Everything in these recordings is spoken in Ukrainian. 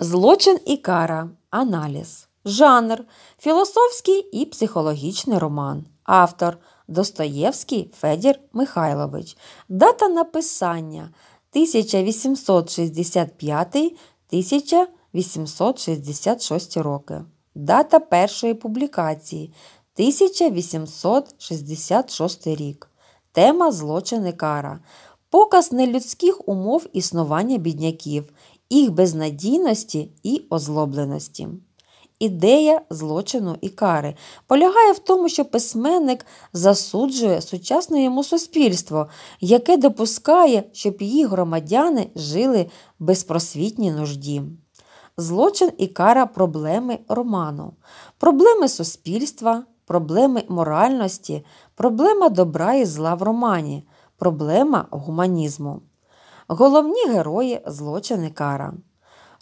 Злочин і кара. Аналіз. Жанр. Філософський і психологічний роман. Автор Достоєвський Федір Михайлович. Дата написання 1865 1866 роки. Дата першої публікації 1866 рік. Тема злочин і кара. Показ нелюдських умов існування бідняків їх безнадійності і озлобленості. Ідея злочину і кари полягає в тому, що письменник засуджує сучасне йому суспільство, яке допускає, щоб її громадяни жили в безпросвітній нужді. Злочин і кара проблеми роману, проблеми суспільства, проблеми моральності, проблема добра і зла в романі, проблема гуманізму. Головні герої злочини кара.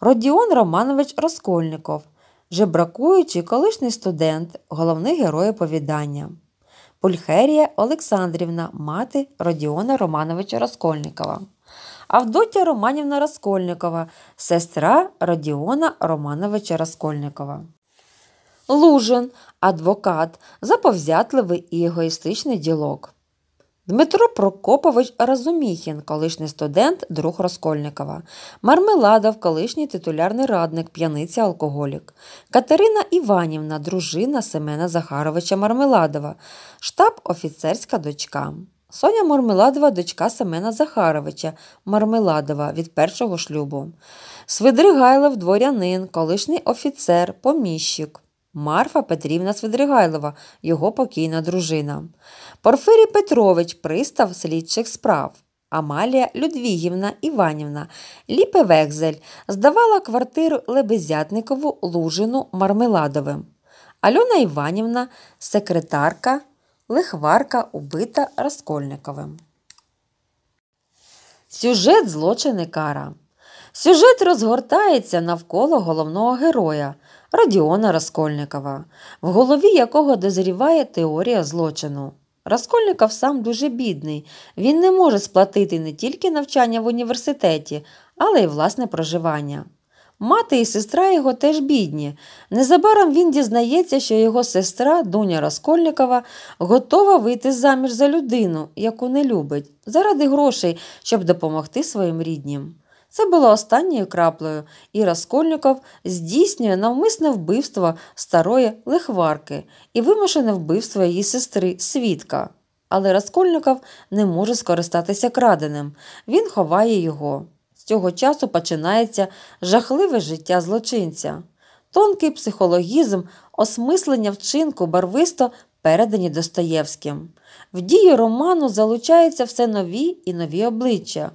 Родіон Романович Роскольников, жебракуючий колишній студент, головний герой оповідання. Пульхерія Олександрівна, мати Родіона Романовича Розкольникова. Авдотя Романівна Раскольникова, сестра Родіона Романовича Раскольникова. Лужин адвокат, заповзятливий і егоїстичний ділок. Дмитро Прокопович Разуміхін, колишній студент, друг Розкольникова, Мармеладов, колишній титулярний радник, п'яниця алкоголік, Катерина Іванівна, дружина Семена Захаровича Мармеладова, штаб-офіцерська дочка. Соня Мармеладова, дочка Семена Захаровича, Мармеладова від першого шлюбу. Свидригайлов дворянин, колишній офіцер, поміщик. Марфа Петрівна Свидригайлова, його покійна дружина. Порфирій Петрович пристав слідчих справ. Амалія Людвігівна Іванівна, Ліпе Векзель, здавала квартиру Лебезятникову Лужину Мармеладовим. Альона Іванівна, секретарка, лихварка убита Раскольниковим. Сюжет злочини кара. Сюжет розгортається навколо головного героя. Радіона Раскольникова, в голові якого дозріває теорія злочину. Раскольников сам дуже бідний, він не може сплатити не тільки навчання в університеті, але й власне проживання. Мати і сестра його теж бідні. Незабаром він дізнається, що його сестра, Дуня Раскольникова, готова вийти заміж за людину, яку не любить, заради грошей, щоб допомогти своїм ріднім. Це було останньою краплею, і Раскольников здійснює навмисне вбивство старої лихварки і вимушене вбивство її сестри свідка. Але Раскольников не може скористатися краденим, він ховає його. З цього часу починається жахливе життя злочинця. Тонкий психологізм, осмислення вчинку барвисто передані Достоєвським. В дію роману залучаються все нові і нові обличчя.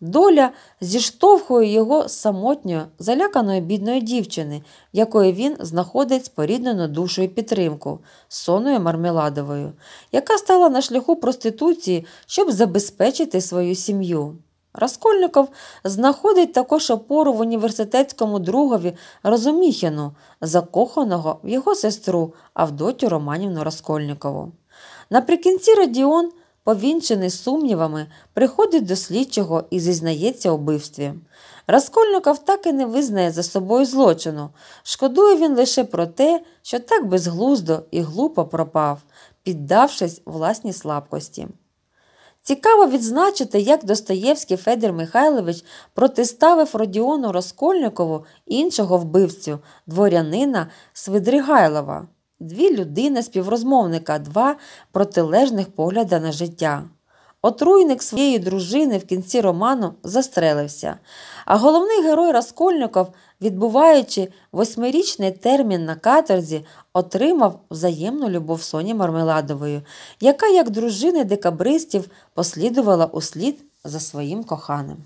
Доля зіштовхує його з самотньою, заляканої бідної дівчини, якої він знаходить споріднену душу і підтримку соною мармеладовою, яка стала на шляху проституції, щоб забезпечити свою сім'ю. Раскольников знаходить також опору в університетському другові Розуміхіну, закоханого в його сестру Авдотю Романівну Раскольникову. Наприкінці Радіон повінчений сумнівами, приходить до слідчого і зізнається убивстві. вбивстві. Раскольников так і не визнає за собою злочину. Шкодує він лише про те, що так безглуздо і глупо пропав, піддавшись власній слабкості. Цікаво відзначити, як Достоєвський Федір Михайлович протиставив Родіону розкольникову іншого вбивцю, дворянина Свидригайлова. Дві людини співрозмовника, два протилежних погляда на життя. Отруйник своєї дружини в кінці роману застрелився, а головний герой Раскольников, відбуваючи восьмирічний термін на каторзі, отримав взаємну любов Соні Мармеладової, яка, як дружини декабристів, послідувала услід за своїм коханим.